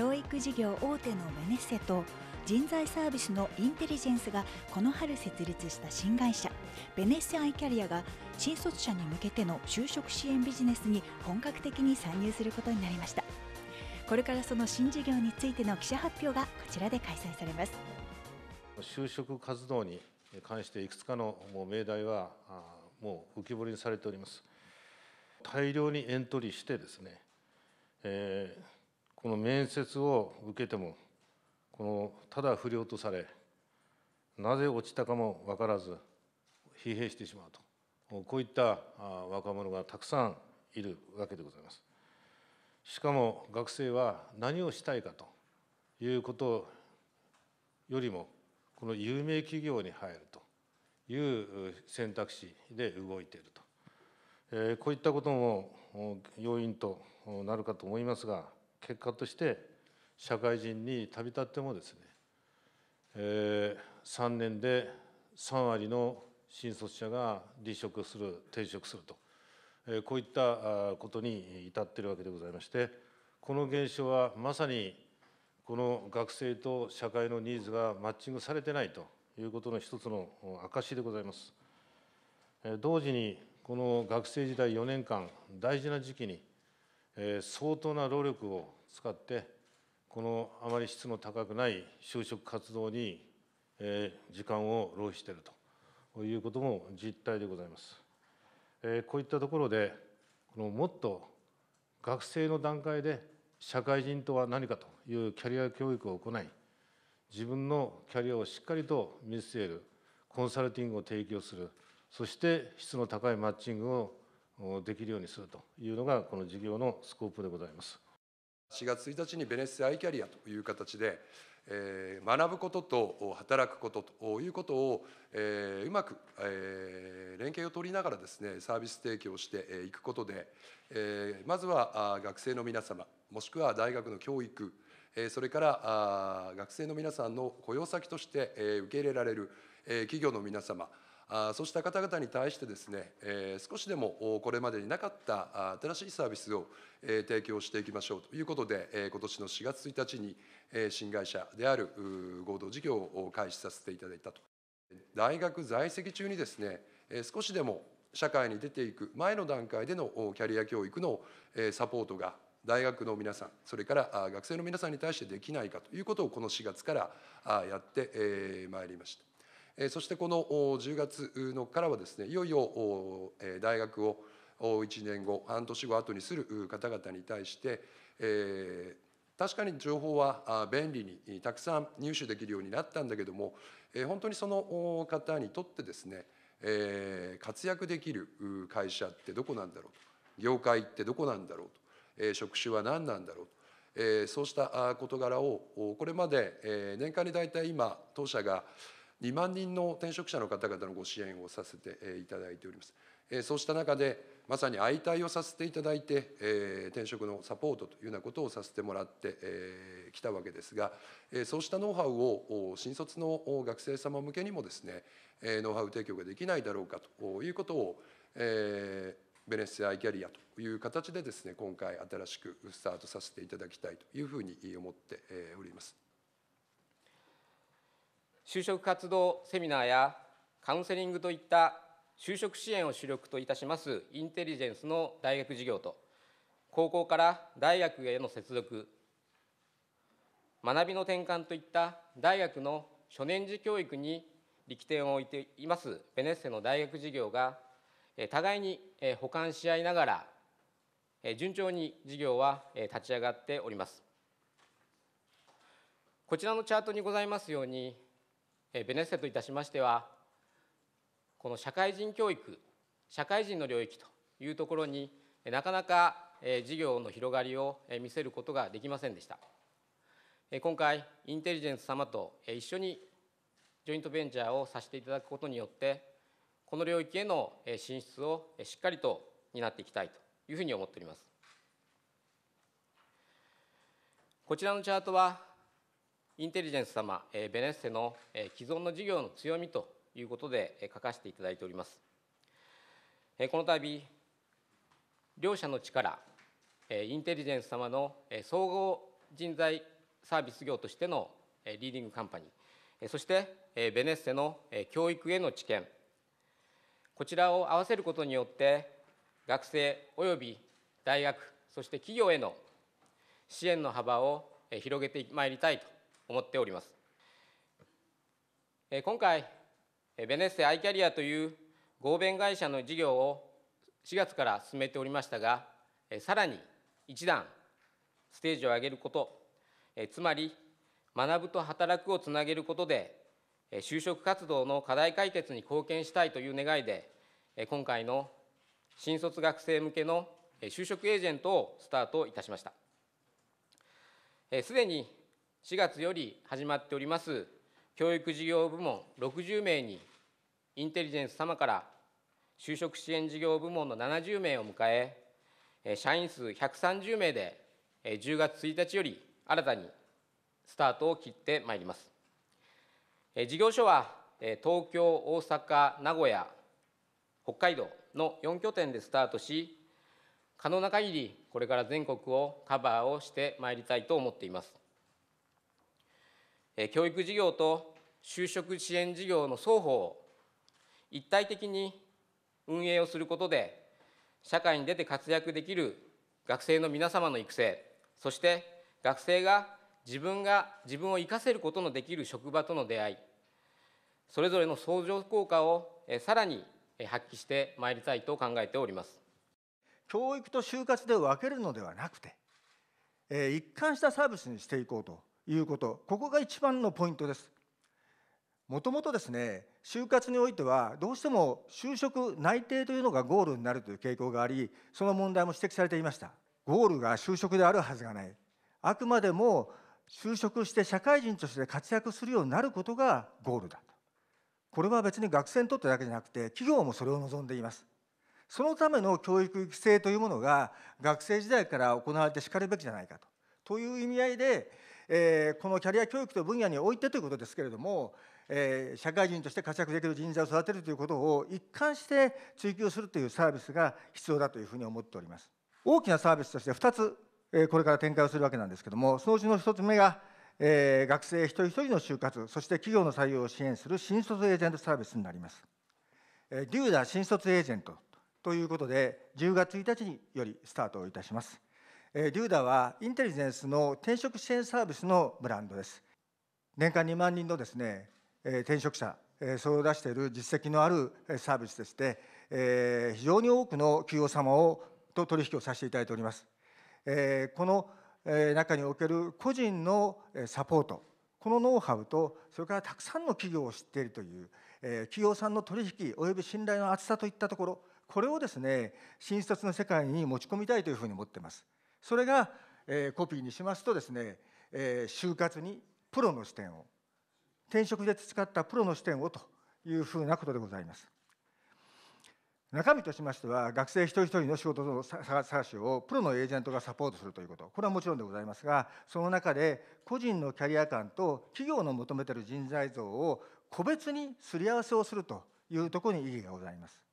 教育事業大手のメネッセと人材サービスのインテリジェンスがこの春設立した新会社ベネッセアイキャリアが新卒者に向けての就職支援ビジネスに本格的に参入することになりましたこれからその新事業についての記者発表がこちらで開催されます就職活動に関していくつかのもう命題はもう浮き彫りにされております大量にエントリーしてですね、えーこの面接を受けてもこのただ不良とされなぜ落ちたかも分からず疲弊してしまうとこういった若者がたくさんいるわけでございます。しかも学生は何をしたいかということよりもこの有名企業に入るという選択肢で動いていると、えこういったことも要因となるかと思いますが結果として社会人に旅立ってもですね、えー、3年で3割の新卒者が離職する転職すると、えー、こういったことに至っているわけでございましてこの現象はまさにこの学生と社会のニーズがマッチングされてないということの一つの証でございます。同時にこの学生時代4年間大事な時期に相当な労力を使って、このあまり質の高くない就職活動に時間を浪費しているということも実態でございます。こういったところで、このもっと学生の段階で社会人とは何かというキャリア教育を行い、自分のキャリアをしっかりと見据える、コンサルティングを提供する、そして質の高いマッチングをできるようにするというのがこの事業のスコープでございます4月1日にベネッセアイキャリアという形で、えー、学ぶことと働くことということを、えー、うまく、えー、連携を取りながらですねサービス提供していくことで、えー、まずは学生の皆様もしくは大学の教育それから学生の皆さんの雇用先として受け入れられる企業の皆様あそうした方々に対してですね、え少しでもこれまでになかった新しいサービスを、え提供していきましょうということで、え今年の4月1日に、え新会社である合同事業を開始させていただいたと大学在籍中にですね、え少しでも社会に出ていく前の段階でのキャリア教育のサポートが大学の皆さんそれから学生の皆さんに対してできないかということをこの4月からやってまいりました。そしてこの10月のからはですねいよいよ大学を1年後半年後後にする方々に対して、え確かに情報は便利にたくさん入手できるようになったんだけども本当にその方にとってですね活躍できる会社ってどこなんだろう業界ってどこなんだろうと職種は何なんだろうとそうした事柄をこれまで年間に大体今当社が2万人の転職者の方々のご支援をさせていただいております。そうした中で、まさに相対をさせていただいて、転職のサポートというようなことをさせてもらってきたわけですが、そうしたノウハウを新卒の学生様向けにもですね、ノウハウ提供ができないだろうかということを、ベネッセアイキャリアという形でですね、今回新しくスタートさせていただきたいというふうに思っております。就職活動セミナーやカウンセリングといった就職支援を主力といたしますインテリジェンスの大学事業と高校から大学への接続学びの転換といった大学の初年次教育に力点を置いていますベネッセの大学事業が互いに補完し合いながら順調に事業は立ち上がっておりますこちらのチャートにございますようにベネッセといたしましてはこの社会人教育社会人の領域というところになかなか事業の広がりを見せることができませんでした今回インテリジェンス様と一緒にジョイントベンチャーをさせていただくことによってこの領域への進出をしっかりと担っていきたいというふうに思っておりますこちらのチャートはインテリジェンス様、えベネッセのえ既存の事業の強みということでえ書かせていただいております。えこの度、両社の力、えインテリジェンス様のえ総合人材サービス業としてのえリーディングカンパニー、えそしてえベネッセのえ教育への知見、こちらを合わせることによって、学生および大学、そして企業への支援の幅を広げてまいりたいと思っております。今回ベネッセアイキャリアという合弁会社の事業を4月から進めておりましたがさらに一段ステージを上げることつまり学ぶと働くをつなげることで就職活動の課題解決に貢献したいという願いで今回の新卒学生向けの就職エージェントをスタートいたしましたすでに4月より始まっております教育事業部門60名にインテリジェンス様から就職支援事業部門の70名を迎え社員数130名で10月1日より新たにスタートを切ってまいります事業所は東京大阪名古屋北海道の4拠点でスタートし可能な限りこれから全国をカバーをしてまいりたいと思っています教育事業と就職支援事業の双方を一体的に運営をすることで、社会に出て活躍できる学生の皆様の育成、そして学生が自分が自分を生かせることのできる職場との出会い、それぞれの相乗効果をさらに発揮してまいりたいと考えております。教育と就活で分けるのではなくて、一貫したサービスにしていこうということここが一番のポイントですもともとですね就活においてはどうしても就職内定というのがゴールになるという傾向がありその問題も指摘されていましたゴールが就職であるはずがないあくまでも就職して社会人として活躍するようになることがゴールだとこれは別に学生にとってだけじゃなくて企業もそれを望んでいますそのための教育育成というものが学生時代から行われてしかるべきじゃないかとという意味合いでえー、このキャリア教育という分野においてということですけれども、えー、社会人として活躍できる人材を育てるということを一貫して追求するというサービスが必要だというふうに思っております。大きなサービスとして2つ、えー、これから展開をするわけなんですけども、そのうちの1つ目が、えー、学生一人一人の就活、そして企業の採用を支援する新卒エージェントサービスになります。デューダ新卒エージェントということで、10月1日によりスタートいたします。リューダはインテリジェンスの転職支援サービスのブランドです年間2万人のですね転職者それを出している実績のあるサービスでして非常に多くの企業様をと取引をさせていただいておりますこの中における個人のサポートこのノウハウとそれからたくさんの企業を知っているという企業さんの取引および信頼の厚さといったところこれをですね新卒の世界に持ち込みたいというふうに思っています。それが、えー、コピーにしますとですね、えー、就活にプロの視点を転職で培ったプロの視点をというふうなことでございます。中身としましては学生一人一人の仕事の探しをプロのエージェントがサポートするということこれはもちろんでございますがその中で個人のキャリア感と企業の求めている人材像を個別にすり合わせをするというところに意義がございます。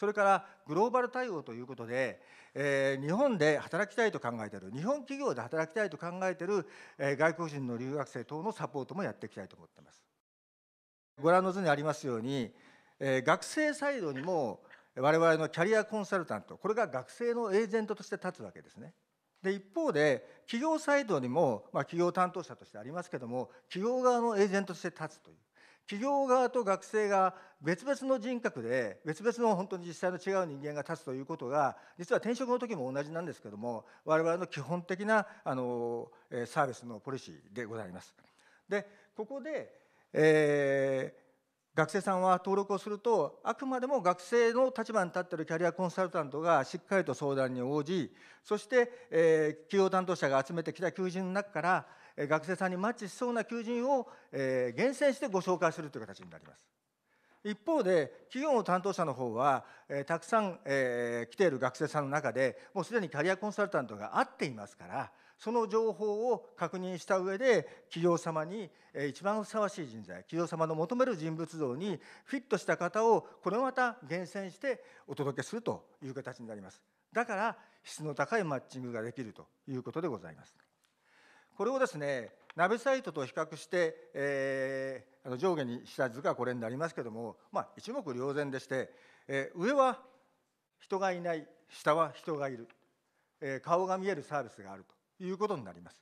それからグローバル対応ということで、えー、日本で働きたいと考えている日本企業で働きたいと考えている、えー、外国人の留学生等のサポートもやっていきたいと思っていますご覧の図にありますように、えー、学生サイドにも我々のキャリアコンサルタントこれが学生のエージェントとして立つわけですねで一方で企業サイドにも、まあ、企業担当者としてありますけども企業側のエージェントとして立つという企業側と学生が別々の人格で別々の本当に実際の違う人間が立つということが実は転職の時も同じなんですけども我々の基本的なあのサービスのポリシーでございます。でここで、えー学生さんは登録をするとあくまでも学生の立場に立っているキャリアコンサルタントがしっかりと相談に応じそして、えー、企業担当者が集めてきた求人の中から学生さんにマッチしそうな求人を、え厳選してご紹介するという形になります。一方で企業の担当者の方は、えたくさん、え来ている学生さんの中でもうすでにキャリアコンサルタントが合っていますからその情報を確認した上で企業様に、えー、一番ふさわしい人材企業様の求める人物像にフィットした方をこれまた厳選してお届けするという形になります。だから質の高いマッチングができるということでございます。これをですね鍋サイトと比較して、えー、あの上下にした図がこれになりますけども、まあ、一目瞭然でして、えー、上は人がいない下は人がいる、えー、顔が見えるサービスがあるということになります。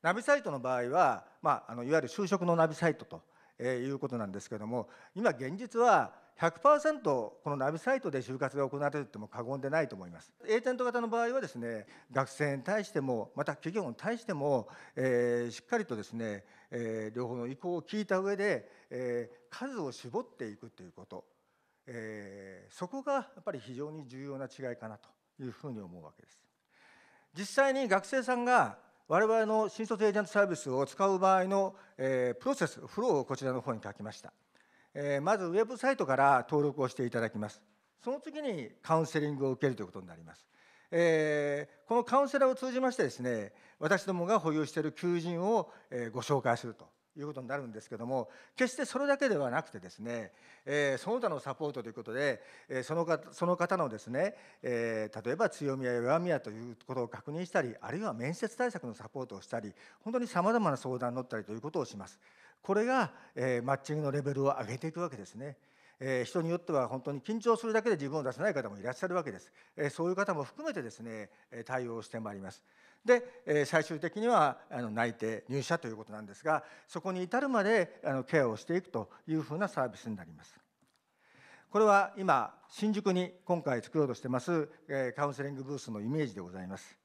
ナビサイトの場合は、まあ、あのいわゆる就職のナビサイトと、えいうことなんですけども今現実は100%このナビサイトで就活が行われてても過言でないと思います。エージェント型の場合はですね学生に対してもまた企業に対しても、えー、しっかりとですね、えー、両方の意向を聞いた上で、えー、数を絞っていくということ、えー、そこがやっぱり非常に重要な違いかなというふうに思うわけです。実際に学生さんが我々の新卒エージェントサービスを使う場合の、えー、プロセスフローをこちらの方に書きました。えー、まずウェブサイトから登録をしていただきますその次にカウンセリングを受けるということになります、えー、このカウンセラーを通じましてですね私どもが保有している求人を、えー、ご紹介するということになるんですけども決してそれだけではなくてですね、えー、その他のサポートということで、えー、そのかその方のですね、えー、例えば強みや弱みやということを確認したりあるいは面接対策のサポートをしたり本当にさまざまな相談に乗ったりということをします。これが、えー、マッチングのレベルを上げていくわけですね。えー、人によっては本当に緊張するだけで自分を出せない方もいらっしゃるわけです。えー、そういう方も含めてですね対応してまいります。で、えー、最終的にはあの内定入社ということなんですがそこに至るまであのケアをしていくというふうなサービスになります。これは今新宿に今回作ろうとしてます、えカウンセリングブースのイメージでございます。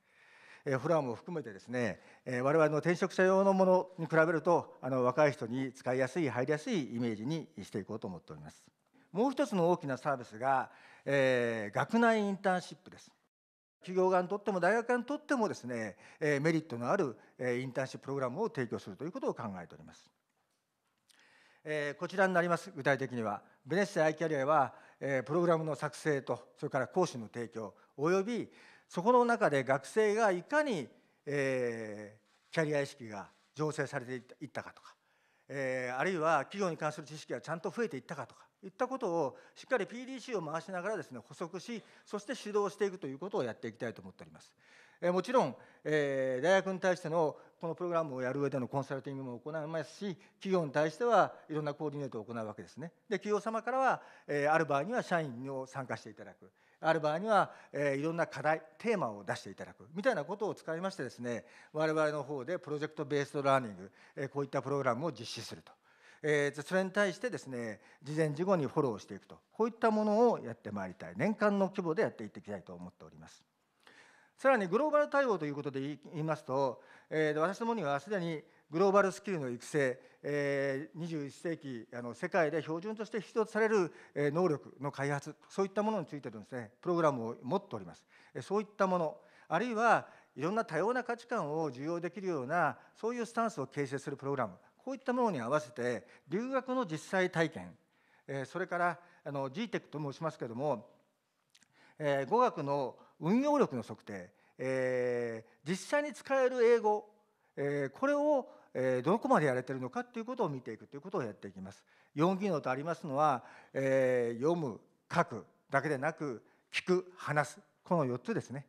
えフラムを含めてですね、え我々の転職者用のものに比べるとあの若い人に使いやすい入りやすいイメージにしていこうと思っております。もう一つの大きなサービスが、えー、学内インターンシップです。企業側にとっても大学側にとってもですね、えメリットのある、えインターンシッププログラムを提供するということを考えております。えこちらになります具体的にはベネッセアイキャリアは、えプログラムの作成とそれから講師の提供および、そこの中で学生がいかに、えー、キャリア意識が醸成されていったかとか、えー、あるいは企業に関する知識がちゃんと増えていったかとかいったことをしっかり PDC を回しながらですね補足しそして指導していくということをやっていきたいと思っております。えー、もちろん、えー、大学に対してのこのプログラムをやる上でのコンサルティングも行いますし企業に対してはいろんなコーディネートを行うわけですね。で企業様からは、えー、ある場合には社員を参加していただく、ある場合には、えいろんな課題テーマを出していただくみたいなことを使いましてですね我々の方でプロジェクトベースドラーニング、えこういったプログラムを実施すると。えー、それに対してですね事前事後にフォローしていくとこういったものをやってまいりたい年間の規模でやっていっていきたいと思っておりますさらにグローバル対応ということで言いますと、えー、私どもにはすでにグローバルスキルの育成え21世紀あの世界で標準として必要とされる、え能力の開発そういったものについてのですねプログラムを持っております、えそういったものあるいはいろんな多様な価値観を受容できるようなそういうスタンスを形成するプログラムこういったものに合わせて留学の実際体験、えそれからあの GTEC と申しますけれども、え語学の運用力の測定、え実際に使える英語、えこれをえどこまでやれてるのかということを見ていくということをやっていきます。4技能とありますのは、え読む書くだけでなく聞く話すこの4つですね。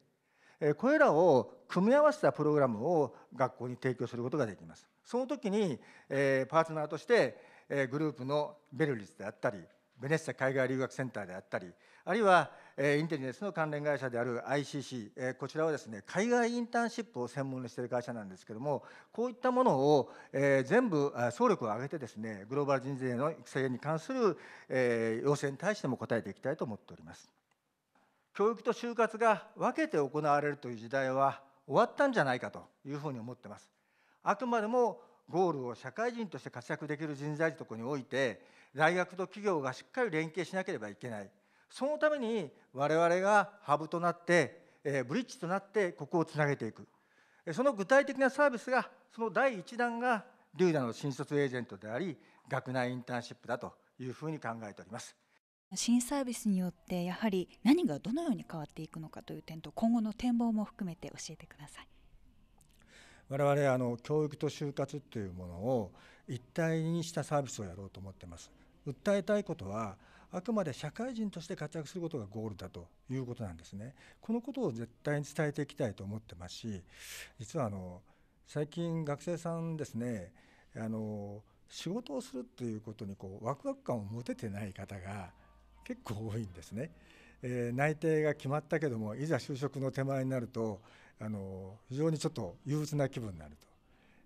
これらを組み合わせたプログラムを学校に提供することができます。その時にパートナーとしてグループのベルリスであったりベネッセ海外留学センターであったりあるいはインテリジェンスの関連会社である ICC こちらはですね海外インターンシップを専門にしている会社なんですけどもこういったものを全部総力を挙げてですねグローバル人材の育成に関する要請に対しても答えていきたいと思っております。教育と就活が分けて行われるという時代は終わったんじゃないかというふうに思ってます。あくまでもゴールを社会人として活躍できる人材とこにおいて大学と企業がしっかり連携しなければいけないそのために我々がハブとなってブリッジとなってここをつなげていくその具体的なサービスがその第1弾がリューダの新卒エージェントであり学内インターンシップだというふうに考えております。新サービスによってやはり何がどのように変わっていくのかという点と今後の展望も含めて教えてください我々あの教育と就活というものを一体にしたサービスをやろうと思ってます訴えたいことはあくまで社会人として活躍することがゴールだということなんですね。このことを絶対に伝えていきたいと思ってますし実はあの最近学生さんですねあの仕事をするっていうことにこうワクワク感を持ててない方が結構多いんですね。えー、内定が決まったけどもいざ就職の手前になるとあの非常にちょっと憂鬱な気分になると、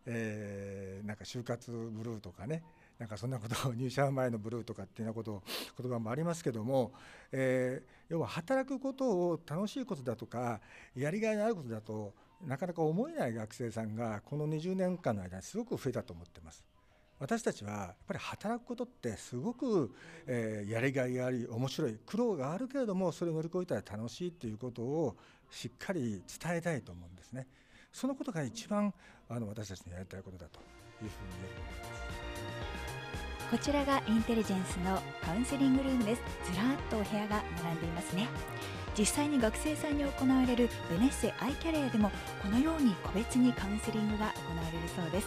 えー、なんか就活ブルーとかねなんかそんなことを入社前のブルーとかっていうようなことを 言葉もありますけども、えー、要は働くことを楽しいことだとかやりがいのあることだとなかなか思えない学生さんがこの20年間の間にすごく増えたと思ってます。私たちはやっぱり働くことってすごく、えー、やりがいがあり面白い苦労があるけれどもそれを乗り越えたら楽しいっていうことをしっかり伝えたいと思うんですね。そのことが一番あの私たちのやりたいことだというふうに思います。こちらがインテリジェンスのカウンセリングルームですずらーっとお部屋が並んでいますね実際に学生さんに行われるベネッセアイキャレアでもこのように個別にカウンセリングが行われるそうです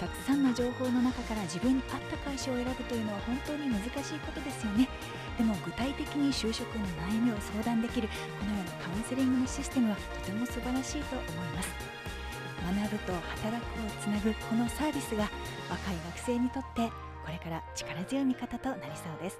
たくさんの情報の中から自分に合った会社を選ぶというのは本当に難しいことですよねでも具体的に就職の悩みを相談できるこのようなカウンセリングのシステムはとても素晴らしいと思います学ぶと働くをつなぐこのサービスが若い学生にとってこれから力強い味方となりそうです